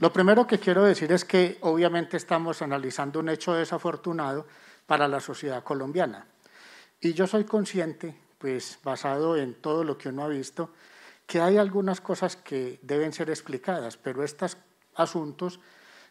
Lo primero que quiero decir es que obviamente estamos analizando un hecho desafortunado para la sociedad colombiana. Y yo soy consciente, pues basado en todo lo que uno ha visto, que hay algunas cosas que deben ser explicadas, pero estos asuntos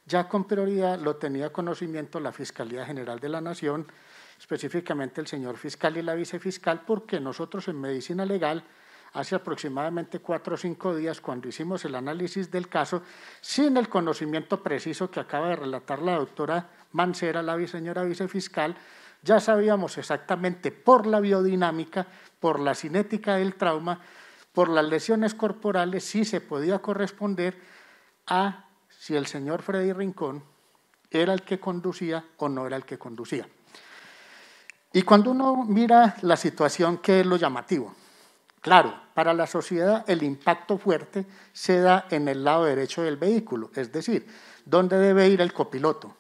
ya con prioridad lo tenía conocimiento la Fiscalía General de la Nación, específicamente el señor fiscal y la vicefiscal, porque nosotros en medicina legal hace aproximadamente cuatro o cinco días cuando hicimos el análisis del caso, sin el conocimiento preciso que acaba de relatar la doctora Mancera, la señora vicefiscal, ya sabíamos exactamente por la biodinámica, por la cinética del trauma, por las lesiones corporales, si se podía corresponder a si el señor Freddy Rincón era el que conducía o no era el que conducía. Y cuando uno mira la situación, ¿qué es lo llamativo? Claro, para la sociedad el impacto fuerte se da en el lado derecho del vehículo, es decir, donde debe ir el copiloto.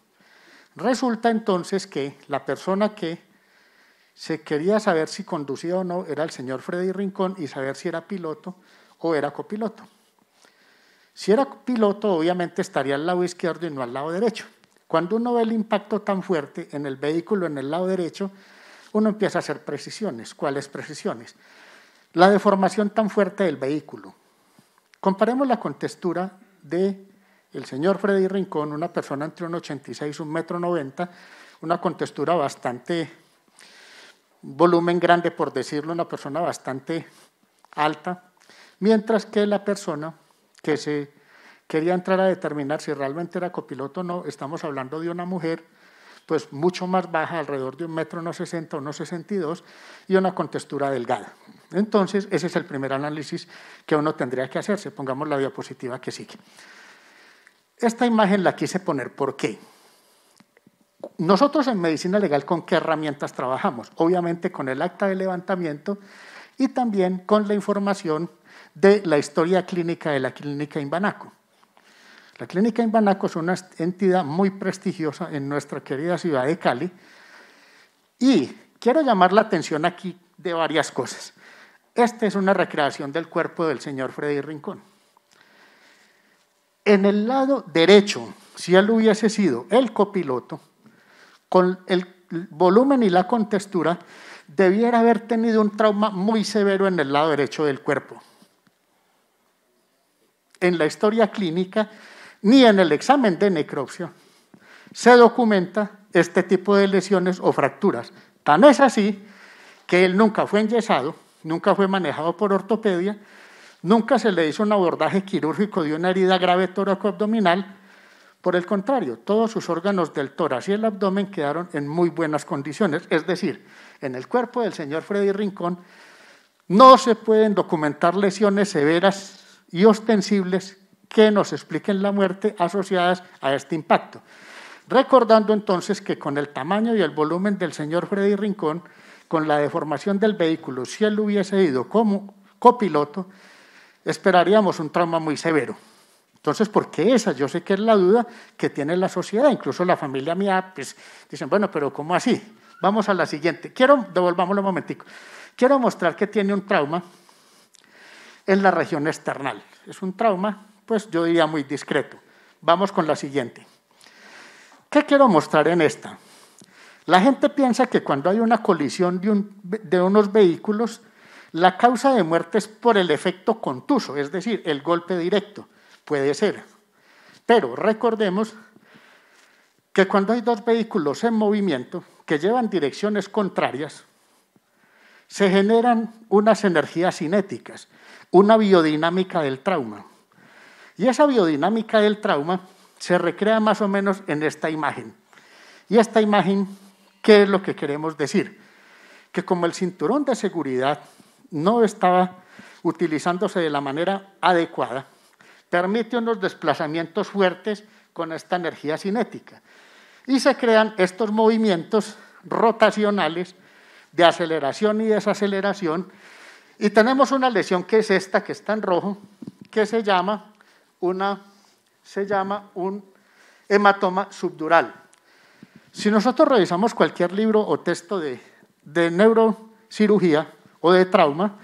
Resulta entonces que la persona que se quería saber si conducía o no era el señor Freddy Rincón y saber si era piloto o era copiloto. Si era piloto, obviamente estaría al lado izquierdo y no al lado derecho. Cuando uno ve el impacto tan fuerte en el vehículo en el lado derecho, uno empieza a hacer precisiones. ¿Cuáles precisiones? La deformación tan fuerte del vehículo. Comparemos la contextura de el señor Freddy Rincón, una persona entre un 86 y un metro 90, una contextura bastante, volumen grande por decirlo, una persona bastante alta, mientras que la persona que se quería entrar a determinar si realmente era copiloto o no, estamos hablando de una mujer pues mucho más baja, alrededor de un metro, unos 60, unos 62, y una contextura delgada. Entonces, ese es el primer análisis que uno tendría que hacerse. Pongamos la diapositiva que sigue. Esta imagen la quise poner, ¿por qué? Nosotros en medicina legal, ¿con qué herramientas trabajamos? Obviamente con el acta de levantamiento y también con la información de la historia clínica de la clínica Imbanaco. La clínica Imbanaco es una entidad muy prestigiosa en nuestra querida ciudad de Cali y quiero llamar la atención aquí de varias cosas. Esta es una recreación del cuerpo del señor Freddy Rincón. En el lado derecho, si él hubiese sido el copiloto, con el volumen y la contextura, debiera haber tenido un trauma muy severo en el lado derecho del cuerpo. En la historia clínica, ni en el examen de necropsia se documenta este tipo de lesiones o fracturas. Tan es así que él nunca fue enyesado, nunca fue manejado por ortopedia, nunca se le hizo un abordaje quirúrgico de una herida grave tóraco-abdominal. Por el contrario, todos sus órganos del tórax y el abdomen quedaron en muy buenas condiciones. Es decir, en el cuerpo del señor Freddy Rincón no se pueden documentar lesiones severas y ostensibles que nos expliquen la muerte asociadas a este impacto. Recordando entonces que con el tamaño y el volumen del señor Freddy Rincón, con la deformación del vehículo, si él hubiese ido como copiloto, esperaríamos un trauma muy severo. Entonces, ¿por qué esa yo sé que es la duda que tiene la sociedad, incluso la familia mía, pues dicen, bueno, pero ¿cómo así? Vamos a la siguiente. Quiero, devolvámoslo un momentico, quiero mostrar que tiene un trauma en la región external. Es un trauma pues yo diría muy discreto. Vamos con la siguiente. ¿Qué quiero mostrar en esta? La gente piensa que cuando hay una colisión de, unos vehículos, la causa de muerte es por el efecto contuso, es decir, el golpe directo. Puede ser. Pero recordemos que cuando hay dos vehículos en movimiento que llevan direcciones contrarias, se generan unas energías cinéticas, una biodinámica del trauma. Y esa biodinámica del trauma se recrea más o menos en esta imagen. Y esta imagen, ¿qué es lo que queremos decir? Que como el cinturón de seguridad no estaba utilizándose de la manera adecuada, permite unos desplazamientos fuertes con esta energía cinética. Y se crean estos movimientos rotacionales de aceleración y desaceleración. Y tenemos una lesión que es esta, que está en rojo, que se llama una, se llama un hematoma subdural. Si nosotros revisamos cualquier libro o texto de, de neurocirugía o de trauma,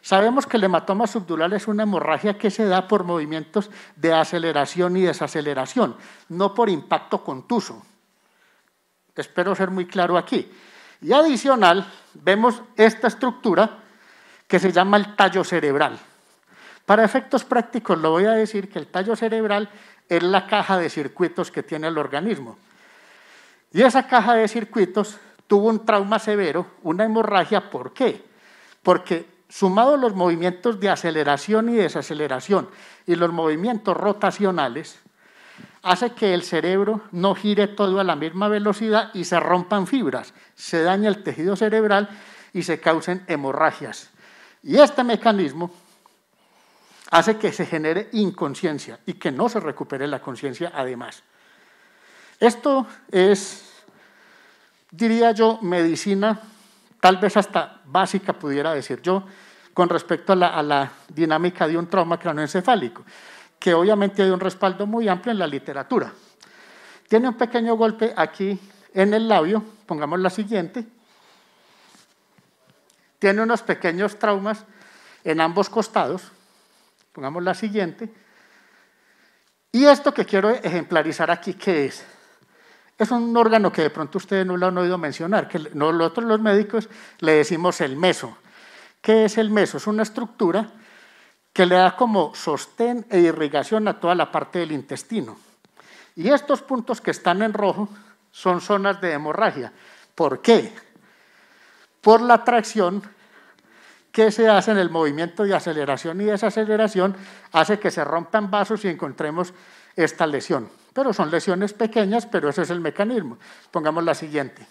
sabemos que el hematoma subdural es una hemorragia que se da por movimientos de aceleración y desaceleración, no por impacto contuso. Espero ser muy claro aquí. Y adicional, vemos esta estructura que se llama el tallo cerebral. Para efectos prácticos, lo voy a decir que el tallo cerebral es la caja de circuitos que tiene el organismo. Y esa caja de circuitos tuvo un trauma severo, una hemorragia, ¿por qué? Porque sumado los movimientos de aceleración y desaceleración y los movimientos rotacionales, hace que el cerebro no gire todo a la misma velocidad y se rompan fibras, se daña el tejido cerebral y se causen hemorragias. Y este mecanismo hace que se genere inconsciencia y que no se recupere la conciencia además. Esto es, diría yo, medicina, tal vez hasta básica pudiera decir yo, con respecto a la, dinámica de un trauma cranoencefálico, que obviamente hay un respaldo muy amplio en la literatura. Tiene un pequeño golpe aquí en el labio, pongamos la siguiente. Tiene unos pequeños traumas en ambos costados, Pongamos la siguiente. Y esto que quiero ejemplarizar aquí, ¿qué es? Es un órgano que de pronto ustedes no lo han oído mencionar, que nosotros los médicos le decimos el meso. ¿Qué es el meso? Es una estructura que le da como sostén e irrigación a toda la parte del intestino. Y estos puntos que están en rojo son zonas de hemorragia. ¿Por qué? Por la tracción ¿Qué se hace en el movimiento de aceleración y desaceleración hace que se rompan vasos y encontremos esta lesión. Pero son lesiones pequeñas, pero ese es el mecanismo. Pongamos la siguiente.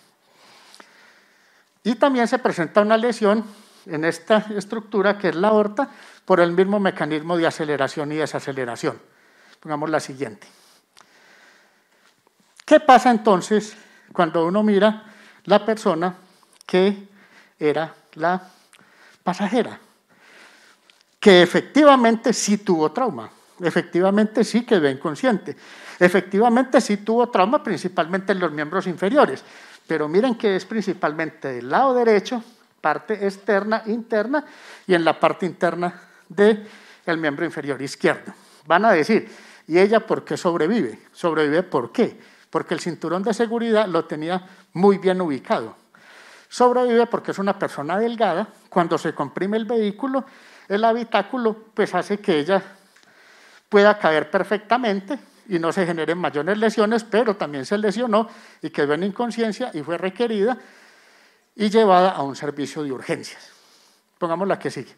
Y también se presenta una lesión en esta estructura que es la aorta por el mismo mecanismo de aceleración y desaceleración. Pongamos la siguiente. ¿Qué pasa entonces cuando uno mira la persona que era la pasajera, que efectivamente sí tuvo trauma, efectivamente sí que quedó inconsciente, efectivamente sí tuvo trauma principalmente en los miembros inferiores, pero miren que es principalmente del lado derecho, parte externa, interna y en la parte interna del el miembro inferior izquierdo. Van a decir, ¿y ella por qué sobrevive? ¿Sobrevive por qué? Porque el cinturón de seguridad lo tenía muy bien ubicado Sobrevive porque es una persona delgada. Cuando se comprime el vehículo, el habitáculo, pues hace que ella pueda caer perfectamente y no se generen mayores lesiones, pero también se lesionó y quedó en inconsciencia y fue requerida y llevada a un servicio de urgencias. Pongamos la que sigue.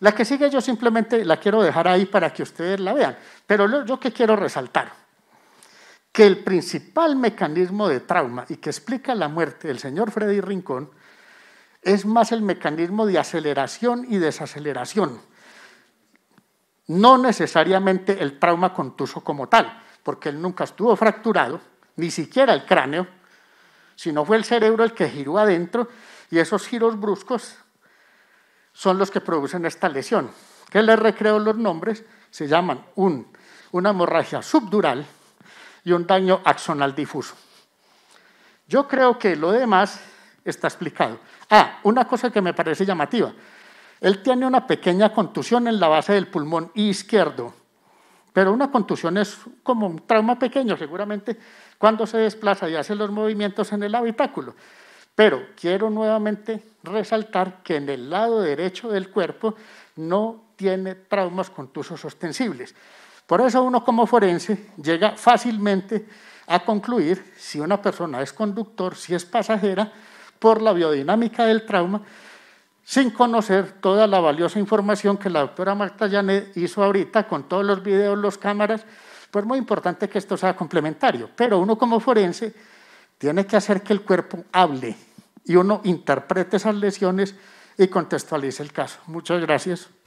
La que sigue yo simplemente la quiero dejar ahí para que ustedes la vean, pero yo que quiero resaltar que el principal mecanismo de trauma y que explica la muerte del señor Freddy Rincón es más el mecanismo de aceleración y desaceleración, no necesariamente el trauma contuso como tal, porque él nunca estuvo fracturado, ni siquiera el cráneo, sino fue el cerebro el que giró adentro y esos giros bruscos son los que producen esta lesión, que les recreo los nombres, se llaman un, una hemorragia subdural, y un daño axonal difuso. Yo creo que lo demás está explicado. Ah, una cosa que me parece llamativa. Él tiene una pequeña contusión en la base del pulmón izquierdo, pero una contusión es como un trauma pequeño, seguramente, cuando se desplaza y hace los movimientos en el habitáculo. Pero quiero nuevamente resaltar que en el lado derecho del cuerpo no tiene traumas contusos ostensibles. Por eso uno como forense llega fácilmente a concluir si una persona es conductor, si es pasajera, por la biodinámica del trauma, sin conocer toda la valiosa información que la doctora Marta Janet hizo ahorita con todos los videos, las cámaras, pues muy importante que esto sea complementario. Pero uno como forense tiene que hacer que el cuerpo hable y uno interprete esas lesiones y contextualice el caso. Muchas gracias.